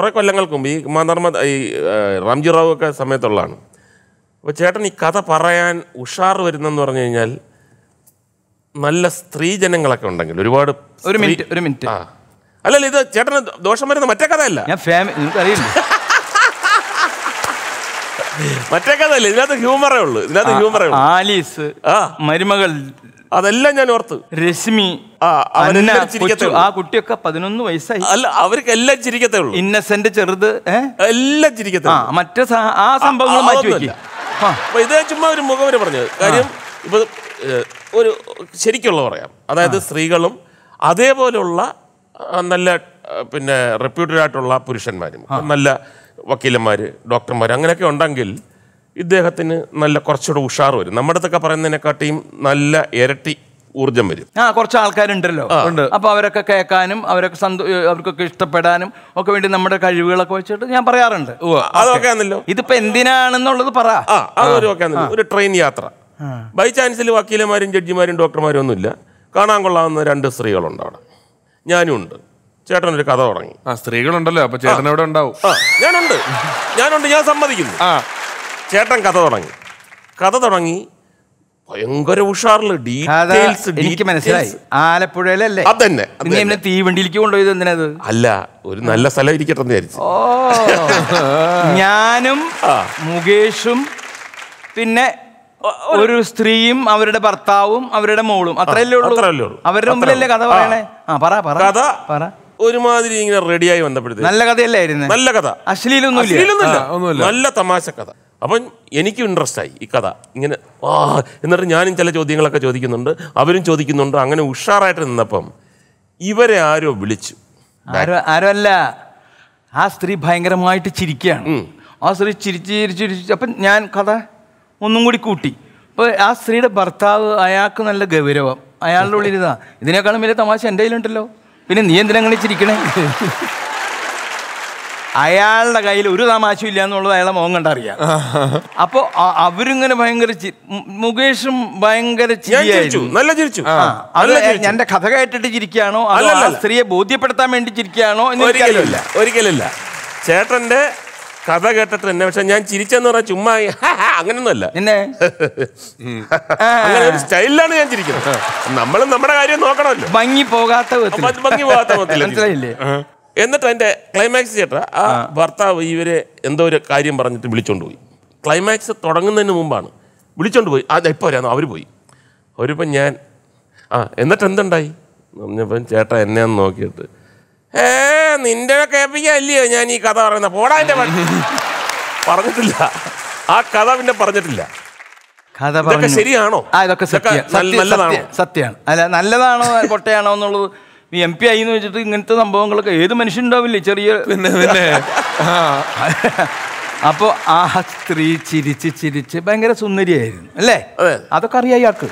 കുറേ കൊല്ലങ്ങൾക്ക് മുമ്പ് ഈ നർമ്മദ ഈ റാംജി റാവു ഒക്കെ സമയത്തുള്ളതാണ് അപ്പോൾ ചേട്ടൻ ഈ കഥ പറയാൻ ഉഷാർ വരുന്നെന്ന് പറഞ്ഞു കഴിഞ്ഞാൽ നല്ല സ്ത്രീ ജനങ്ങളൊക്കെ ഉണ്ടെങ്കിൽ ഒരുപാട് ഒരു മിനിറ്റ് ഒരു മിനിറ്റ് ആ അല്ലല്ല ഇത് ചേട്ടന് ദോഷം വരുന്ന മറ്റേ കഥയല്ല ഞാൻ ഫാമിലി അറിയില്ല മറ്റേ കഥയല്ല ഇതിനകത്ത് ഹ്യൂമറേ ഉള്ളൂ ഇതിനകത്ത് ഹ്യൂമറേ ഉള്ളൂ ആലീസ് ആ മരുമകൾ അതെല്ലാം ഞാൻ ഓർത്ത് രശ്മി ആ കുട്ടിയൊക്കെ പതിനൊന്ന് വയസ്സായി അല്ല അവർക്ക് എല്ലാം ചിരിക്കത്തേ ഉള്ളൂ ഇന്നസെന്റ് ചെറുത് എല്ലാം ചിരിക്കത്തേ മറ്റു ആ സംഭവങ്ങൾ മാറ്റി ഇത് ചുമ്മാ ഒരു മുഖവര പറഞ്ഞത് കാര്യം ഇപ്പൊ ഒരു ശരിക്കുള്ള പറയാം അതായത് സ്ത്രീകളും അതേപോലെയുള്ള നല്ല പിന്നെ റെപ്യൂട്ടഡ് ആയിട്ടുള്ള പുരുഷന്മാരും നല്ല വക്കീലന്മാർ ഡോക്ടർമാർ അങ്ങനെയൊക്കെ ഉണ്ടെങ്കിൽ ഇദ്ദേഹത്തിന് നല്ല കുറച്ചുകൂടെ ഉഷാർ വരും നമ്മുടെ അടുത്തൊക്കെ പറയുന്നതിനെക്കാട്ടിയും നല്ല ഇരട്ടി ഊർജം വരും ആ കുറച്ച് ആൾക്കാരുണ്ടല്ലോ അപ്പൊ അവരൊക്കെ കേൾക്കാനും അവരൊക്കെ സന്തോ അവർക്കൊക്കെ ഇഷ്ടപ്പെടാനും ഒക്കെ വേണ്ടി നമ്മുടെ കഴിവുകളൊക്കെ വെച്ചിട്ട് ഞാൻ പറയാറുണ്ട് അതൊക്കെ ആണല്ലോ ഇതിപ്പോ എന്തിനാണെന്നുള്ളത് പറ ഒരു ട്രെയിൻ യാത്ര ബൈ ചാൻസിൽ വക്കീലമാരും ജഡ്ജിമാരും ഡോക്ടർമാരും ഒന്നുമില്ല കാണാൻ കൊള്ളാവുന്ന രണ്ട് സ്ത്രീകളുണ്ട് അവിടെ ഞാനും ഉണ്ട് ചേട്ടൻ ഒരു കഥ തുടങ്ങി ആ സ്ത്രീകളുണ്ടല്ലോ അപ്പൊ ചേട്ടൻ എവിടെ ഉണ്ടാവും ഞാനുണ്ട് ഞാനുണ്ട് ഞാൻ സമ്മതിക്കുന്നു ചേട്ടൻ കഥ തുടങ്ങി കഥ തുടങ്ങി ഭയങ്കര ഉഷാറില് ഡീറ്റെയിൽസ് എനിക്ക് മനസ്സിലായി ആലപ്പുഴയിലല്ലേ അതന്നെ പിന്നെ തീവണ്ടിയിലേക്ക് കൊണ്ടുപോയത് എന്തിനത് അല്ല ഒരു നല്ല സ്ഥലം ഇരിക്കട്ടെ വിചാരിച്ചു ഞാനും മുകേഷും പിന്നെ ഒരു സ്ത്രീയും അവരുടെ ഭർത്താവും അവരുടെ മോളും അത്രയല്ലേ ഉള്ളൂ അവരുടെ മുമ്പിലല്ലേ കഥ പറയണേ ആ പറ പറ കഥ പറ ഒരുമാതിരി ഇങ്ങനെ റെഡിയായി ബന്ധപ്പെടുത്തി നല്ല കഥയല്ലായിരുന്നു നല്ല കഥ അശ്ലീലൊന്നും നല്ല തമാശ കഥ അപ്പം എനിക്കും ഇൻട്രസ്റ്റ് ആയി ഈ കഥ ഇങ്ങനെ ആ എന്നിട്ട് ഞാനും ചില ചോദ്യങ്ങളൊക്കെ ചോദിക്കുന്നുണ്ട് അവരും ചോദിക്കുന്നുണ്ട് അങ്ങനെ ഉഷാറായിട്ട് നിന്നപ്പം ഇവരെ ആരോ വിളിച്ചു ആരോ ആ സ്ത്രീ ഭയങ്കരമായിട്ട് ചിരിക്കുകയാണ് ആ സ്ത്രീ ചിരിച്ച് ചിരിച്ച് ചിരിച്ച് അപ്പം ഞാൻ കഥ ഒന്നും കൂടി കൂട്ടി അപ്പോൾ ആ സ്ത്രീയുടെ ഭർത്താവ് അയാൾക്ക് നല്ല ഗൗരവം അയാളുടെ ഉള്ളിൽ ഇതാ ഇതിനേക്കാളും വലിയ തമാശ എൻ്റെ കയ്യിലുണ്ടല്ലോ പിന്നെ നീ എന്തിനങ്ങനെ ചിരിക്കണേ അയാളുടെ കയ്യിൽ ഒരു തമാശയും ഇല്ല എന്നുള്ളത് അയാളെ മുഖം കണ്ടറിയാം അപ്പോൾ അവരിങ്ങനെ ഭയങ്കര മുകേഷും ഭയങ്കര നല്ല ചിരിച്ചു എന്റെ കഥ കേട്ടിട്ട് ചിരിക്കുകയാണോ സ്ത്രീയെ ബോധ്യപ്പെടുത്താൻ വേണ്ടി ചിരിക്കുകയാണോ എന്ന് ഒരിക്കലും ഒരിക്കലില്ല ചേട്ടന്റെ കഥ കേട്ടിട്ട് തന്നെ പക്ഷെ ഞാൻ ചിരിച്ചെന്ന് പറഞ്ഞാൽ ചുമ്മാ അങ്ങനെയൊന്നുമല്ല അങ്ങനെ ഒരു സ്റ്റൈലിലാണ് ഞാൻ ചിരിക്കുന്നത് നമ്മൾ നമ്മുടെ കാര്യം നോക്കണമല്ലോ ഭംഗി പോകാത്ത ഭംഗി പോകാത്ത എന്നിട്ട് എന്റെ ക്ലൈമാക്സ് ചേട്ടാ ആ ഭർത്താവ് ഇവരെ എന്തോ ഒരു കാര്യം പറഞ്ഞിട്ട് വിളിച്ചോണ്ട് പോയി ക്ലൈമാക്സ് തുടങ്ങുന്നതിന് മുമ്പാണ് വിളിച്ചോണ്ട് പോയി അത് എപ്പോൾ വരാന്നോ അവർ പോയി അവരിപ്പം ഞാൻ ആ എന്നിട്ട് എന്തുണ്ടായി പറഞ്ഞപ്പം ചേട്ടാ എന്നെ ഒന്ന് നോക്കിയിട്ട് ഏ നിന്റെ ഇല്ലയോ ഞാൻ ഈ കഥ പറയുന്ന പോടാ എന്റെ പറഞ്ഞിട്ടില്ല ആ കഥ പിന്നെ പറഞ്ഞിട്ടില്ല കഥ ശരിയാണോ ഇതൊക്കെ സത്യമാണ് സത്യമാണ് അല്ല നല്ലതാണോ പൊട്ടയാണോ എന്നുള്ളത് എം പി ആയി എന്ന് വെച്ചിട്ട് ഇങ്ങനത്തെ സംഭവങ്ങളൊക്കെ ഏത് മനുഷ്യണ്ടാവില്ലേ ചെറിയ പിന്നെ ആ സ്ത്രീ ചിരിച്ച് ചിരിച്ച് ഭയങ്കര സുന്ദരിയായിരുന്നു അല്ലേ അതൊക്കെ അറിയാം ഇയാൾക്ക്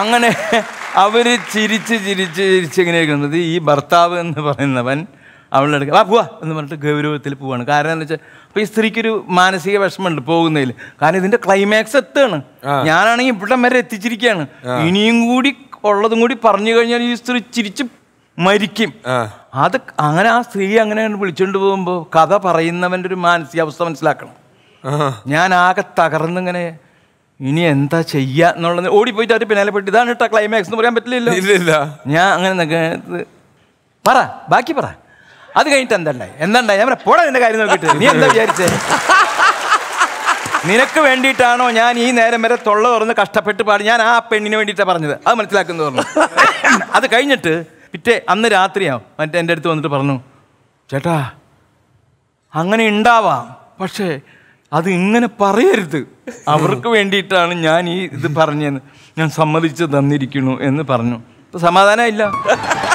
അങ്ങനെ അവർ ചിരിച്ച് ചിരിച്ച് ചിരിച്ച് എങ്ങനെയൊക്കെയുള്ളത് ഈ ഭർത്താവ് എന്ന് പറയുന്നവൻ അവളുടെ അടുക്ക ആ പോവാ എന്ന് പറഞ്ഞിട്ട് ഗൗരവത്തിൽ പോവാണ് കാരണം എന്താ വെച്ചാൽ അപ്പോൾ ഈ സ്ത്രീക്കൊരു മാനസിക വിഷമമുണ്ട് പോകുന്നതിൽ കാരണം ഇതിൻ്റെ ക്ലൈമാക്സ് എത്തുകയാണ് ഞാനാണെങ്കിൽ ഇവിടം വരെ എത്തിച്ചിരിക്കുകയാണ് ഇനിയും കൂടി ഉള്ളതും കൂടി പറഞ്ഞു കഴിഞ്ഞാൽ ഈ സ്ത്രീ ചിരിച്ച് മരിക്കും അത് അങ്ങനെ ആ സ്ത്രീ അങ്ങനെ വിളിച്ചുകൊണ്ട് പോകുമ്പോൾ കഥ പറയുന്നവൻ്റെ ഒരു മാനസികാവസ്ഥ മനസ്സിലാക്കണം ഞാൻ ആകെ തകർന്നിങ്ങനെ ഇനി എന്താ ചെയ്യുക എന്നുള്ളത് ഓടിപ്പോയിട്ട് അവർ പിന്നാലെ പെട്ട് ഇതാണ് കേട്ടോ ക്ലൈമാക്സ് എന്ന് പറയാൻ പറ്റില്ലല്ലോ ഇല്ല ഞാൻ അങ്ങനെ പറ ബാക്കി പറ അത് കഴിഞ്ഞിട്ട് എന്തണ്ടായി എന്താണ്ടായി ഞാൻ പോടാ നിന്റെ കാര്യം നോക്കിയിട്ട് നീ എന്താ വിചാരിച്ചേ നിനക്ക് വേണ്ടിയിട്ടാണോ ഞാൻ ഈ നേരം വരെ തൊള്ള തുറന്ന് കഷ്ടപ്പെട്ട് പാടി ഞാൻ ആ പെണ്ണിന് വേണ്ടിയിട്ടാണ് പറഞ്ഞത് അത് മനസ്സിലാക്കുന്നു പറഞ്ഞു അത് കഴിഞ്ഞിട്ട് പിറ്റേ അന്ന് രാത്രിയാവും മറ്റേ എൻ്റെ അടുത്ത് വന്നിട്ട് പറഞ്ഞു ചേട്ടാ അങ്ങനെ ഉണ്ടാവാം പക്ഷേ അത് ഇങ്ങനെ പറയരുത് അവർക്ക് വേണ്ടിയിട്ടാണ് ഞാൻ ഈ ഇത് പറഞ്ഞതെന്ന് ഞാൻ സമ്മതിച്ച് തന്നിരിക്കുന്നു എന്ന് പറഞ്ഞു സമാധാനമില്ല